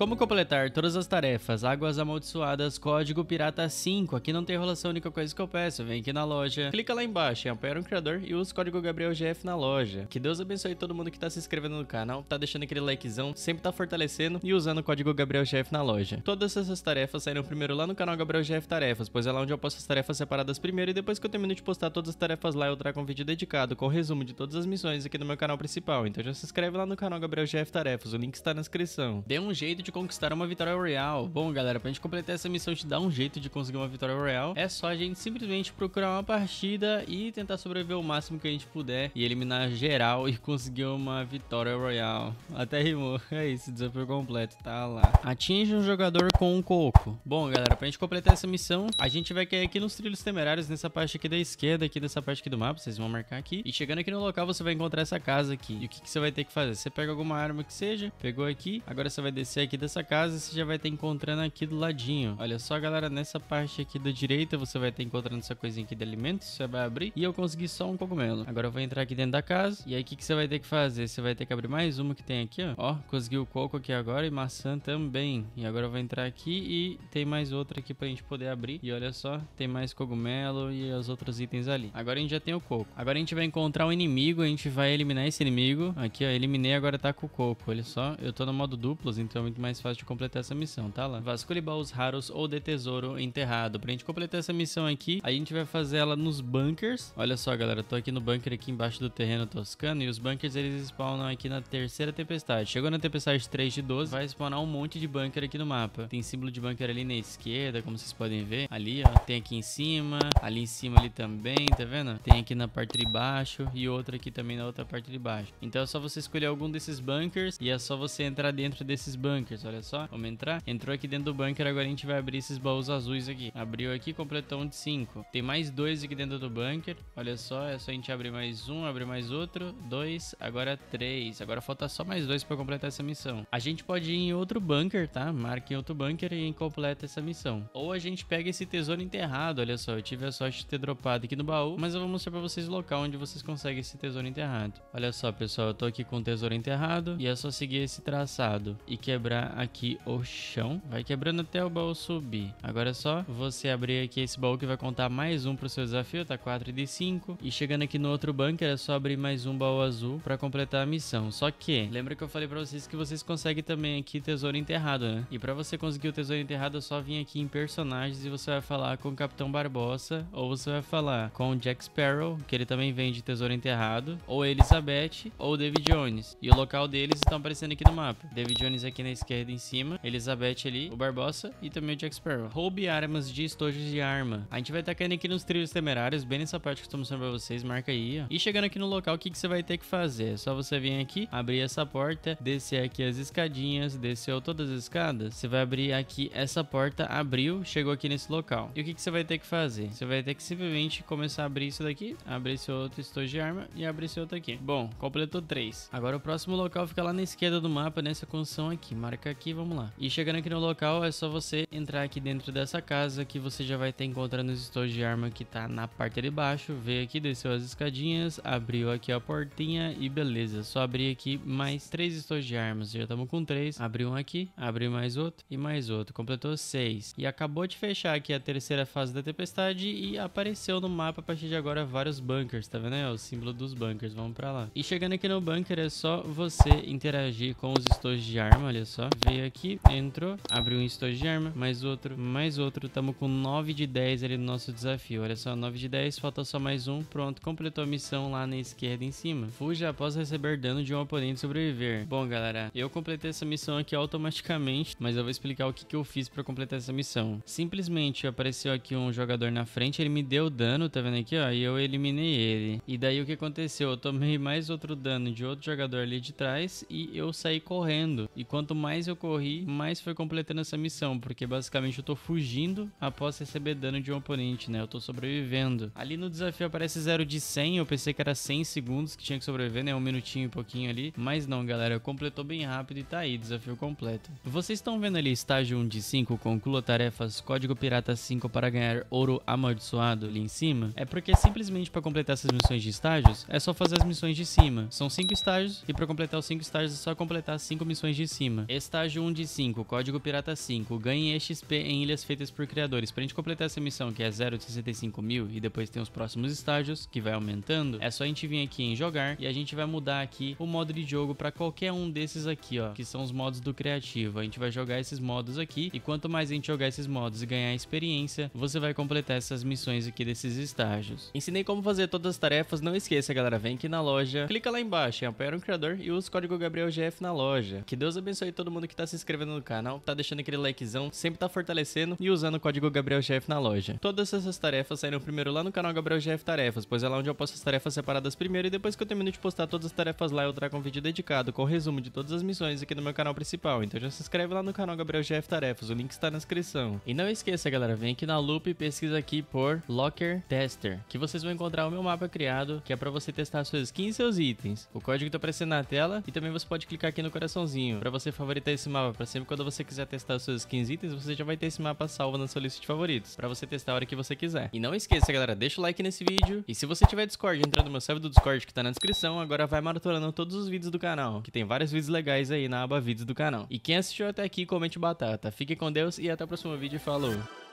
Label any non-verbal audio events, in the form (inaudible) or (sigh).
Como completar todas as tarefas? Águas amaldiçoadas, código pirata 5. Aqui não tem enrolação, a única coisa que eu peço. Vem aqui na loja, clica lá embaixo em apoiar um criador e usa o código GabrielGF na loja. Que Deus abençoe todo mundo que tá se inscrevendo no canal, tá deixando aquele likezão, sempre tá fortalecendo e usando o código GabrielGF na loja. Todas essas tarefas saíram primeiro lá no canal GabrielGF Tarefas, pois é lá onde eu posto as tarefas separadas primeiro e depois que eu termino de postar todas as tarefas lá eu trago um vídeo dedicado com resumo de todas as missões aqui no meu canal principal. Então já se inscreve lá no canal GabrielGF Tarefas, o link está na descrição. Dê um jeito de de conquistar uma vitória royal. Bom, galera, pra gente completar essa missão de dar um jeito de conseguir uma vitória royal, é só a gente simplesmente procurar uma partida e tentar sobreviver o máximo que a gente puder e eliminar geral e conseguir uma vitória royal. Até rimou. (laughs) É isso, desafio completo, tá lá. Atinge um jogador com um coco. Bom, galera, pra gente completar essa missão, a gente vai cair aqui nos trilhos temerários, nessa parte aqui da esquerda, aqui dessa parte aqui do mapa, vocês vão marcar aqui. E chegando aqui no local, você vai encontrar essa casa aqui. E o que, que você vai ter que fazer? Você pega alguma arma que seja, pegou aqui, agora você vai descer aqui dessa casa, você já vai estar encontrando aqui do ladinho. Olha só, galera, nessa parte aqui da direita, você vai estar encontrando essa coisinha aqui de alimentos, você vai abrir, e eu consegui só um cogumelo. Agora eu vou entrar aqui dentro da casa, e aí o que, que você vai ter que fazer? Você vai ter que abrir mais uma que tem aqui, ó. Ó, consegui o coco aqui agora e maçã também. E agora eu vou entrar aqui e tem mais outra aqui pra gente poder abrir. E olha só, tem mais cogumelo e os outros itens ali. Agora a gente já tem o coco. Agora a gente vai encontrar um inimigo, a gente vai eliminar esse inimigo. Aqui, ó, eliminei, agora tá com o coco. Olha só, eu tô no modo duplos, então é muito muito mais fácil de completar essa missão, tá lá? Vasculhe baús raros ou de tesouro enterrado. Pra gente completar essa missão aqui, a gente vai fazer ela nos bunkers. Olha só, galera, eu tô aqui no bunker aqui embaixo do terreno toscano e os bunkers eles spawnam aqui na terceira tempestade. Chegou na tempestade 3 de 12, vai spawnar um monte de bunker aqui no mapa. Tem símbolo de bunker ali na esquerda, como vocês podem ver. Ali, ó, tem aqui em cima, ali em cima ali também, tá vendo? Tem aqui na parte de baixo e outra aqui também na outra parte de baixo. Então é só você escolher algum desses bunkers e é só você entrar dentro desses bunkers bunkers, olha só. Vamos entrar. Entrou aqui dentro do bunker, agora a gente vai abrir esses baús azuis aqui. Abriu aqui, completou um então de 5. Tem mais dois aqui dentro do bunker. Olha só, é só a gente abrir mais um, abrir mais outro, dois, agora três. Agora falta só mais dois para completar essa missão. A gente pode ir em outro bunker, tá? Marca em outro bunker e completa essa missão. Ou a gente pega esse tesouro enterrado, olha só. Eu tive a sorte de ter dropado aqui no baú, mas eu vou mostrar para vocês o local onde vocês conseguem esse tesouro enterrado. Olha só, pessoal, eu tô aqui com o tesouro enterrado e é só seguir esse traçado e quebrar aqui o chão. Vai quebrando até o baú subir. Agora é só você abrir aqui esse baú que vai contar mais um pro seu desafio. Tá 4 de 5. E chegando aqui no outro bunker, é só abrir mais um baú azul pra completar a missão. Só que, lembra que eu falei pra vocês que vocês conseguem também aqui tesouro enterrado, né? E pra você conseguir o tesouro enterrado, é só vir aqui em personagens e você vai falar com o Capitão Barbossa. Ou você vai falar com o Jack Sparrow, que ele também vende tesouro enterrado. Ou Elizabeth, ou David Jones. E o local deles estão aparecendo aqui no mapa. David Jones aqui na esquerda esquerda em cima, Elizabeth ali, o Barbosa e também o Jack Sparrow. Roube armas de estojos de arma. A gente vai estar tá caindo aqui nos trilhos temerários, bem nessa parte que eu tô mostrando pra vocês, marca aí, ó. E chegando aqui no local, o que, que você vai ter que fazer? É só você vir aqui, abrir essa porta, descer aqui as escadinhas, desceu todas as escadas, você vai abrir aqui essa porta, abriu, chegou aqui nesse local. E o que, que você vai ter que fazer? Você vai ter que simplesmente começar a abrir isso daqui, abrir esse outro estojo de arma e abrir esse outro aqui. Bom, completou três. Agora o próximo local fica lá na esquerda do mapa, nessa construção aqui. Marca marca aqui, vamos lá. E chegando aqui no local, é só você entrar aqui dentro dessa casa que você já vai ter encontrando os estojos de arma que tá na parte de baixo. Veio aqui, desceu as escadinhas, abriu aqui a portinha e beleza. Só abrir aqui mais três estojos de armas, já estamos com três. Abriu um aqui, abriu mais outro e mais outro. Completou seis. E acabou de fechar aqui a terceira fase da tempestade e apareceu no mapa a partir de agora vários bunkers, tá vendo? É o símbolo dos bunkers, vamos pra lá. E chegando aqui no bunker é só você interagir com os estojos de arma, olha só veio aqui, entrou, abriu um estojo de arma, mais outro, mais outro. Tamo com 9 de 10 ali no nosso desafio. Olha só, 9 de 10, falta só mais um. Pronto, completou a missão lá na esquerda em cima. Fuja após receber dano de um oponente sobreviver. Bom, galera, eu completei essa missão aqui automaticamente, mas eu vou explicar o que, que eu fiz para completar essa missão. Simplesmente apareceu aqui um jogador na frente, ele me deu dano, tá vendo aqui, ó, e eu eliminei ele. E daí o que aconteceu? Eu tomei mais outro dano de outro jogador ali de trás e eu saí correndo. E quanto mais mais eu corri, mais foi completando essa missão, porque basicamente eu tô fugindo após receber dano de um oponente, né? Eu tô sobrevivendo. Ali no desafio aparece 0 de 100, eu pensei que era 100 segundos que tinha que sobreviver, né? Um minutinho e pouquinho ali, mas não, galera, completou bem rápido e tá aí, desafio completo. Vocês estão vendo ali estágio 1 de 5, conclua tarefas, código pirata 5 para ganhar ouro amaldiçoado ali em cima? É porque simplesmente para completar essas missões de estágios, é só fazer as missões de cima. São 5 estágios e para completar os 5 estágios é só completar 5 missões de cima. Esse estágio 1 de 5, código pirata 5, ganhe XP em ilhas feitas por criadores. Pra gente completar essa missão, que é 0 de 65 mil, e depois tem os próximos estágios, que vai aumentando, é só a gente vir aqui em jogar, e a gente vai mudar aqui o modo de jogo pra qualquer um desses aqui, ó, que são os modos do criativo. A gente vai jogar esses modos aqui, e quanto mais a gente jogar esses modos e ganhar experiência, você vai completar essas missões aqui desses estágios. Ensinei como fazer todas as tarefas, não esqueça, galera, vem aqui na loja, clica lá embaixo em apoiar um criador e usa o código GabrielGF na loja. Que Deus abençoe todo todo mundo que tá se inscrevendo no canal, tá deixando aquele likezão, sempre tá fortalecendo e usando o código GabrielGF na loja. Todas essas tarefas saíram primeiro lá no canal GabrielGF Tarefas, pois é lá onde eu posto as tarefas separadas primeiro e depois que eu termino de postar todas as tarefas lá eu trago um vídeo dedicado com o resumo de todas as missões aqui no meu canal principal. Então já se inscreve lá no canal GabrielGF Tarefas, o link está na descrição. E não esqueça galera, vem aqui na Loop e pesquisa aqui por Locker Tester, que vocês vão encontrar o meu mapa criado, que é para você testar suas skins e seus itens. O código tá aparecendo na tela e também você pode clicar aqui no coraçãozinho para você favoritar ele ter esse mapa para sempre. Quando você quiser testar os seus 15 itens, você já vai ter esse mapa salvo na sua lista de favoritos, para você testar a hora que você quiser. E não esqueça, galera, deixa o like nesse vídeo. E se você tiver Discord, entra no meu server do Discord que tá na descrição, agora vai maratonando todos os vídeos do canal, que tem vários vídeos legais aí na aba vídeos do canal. E quem assistiu até aqui, comente batata. Fique com Deus e até o próximo vídeo. Falou!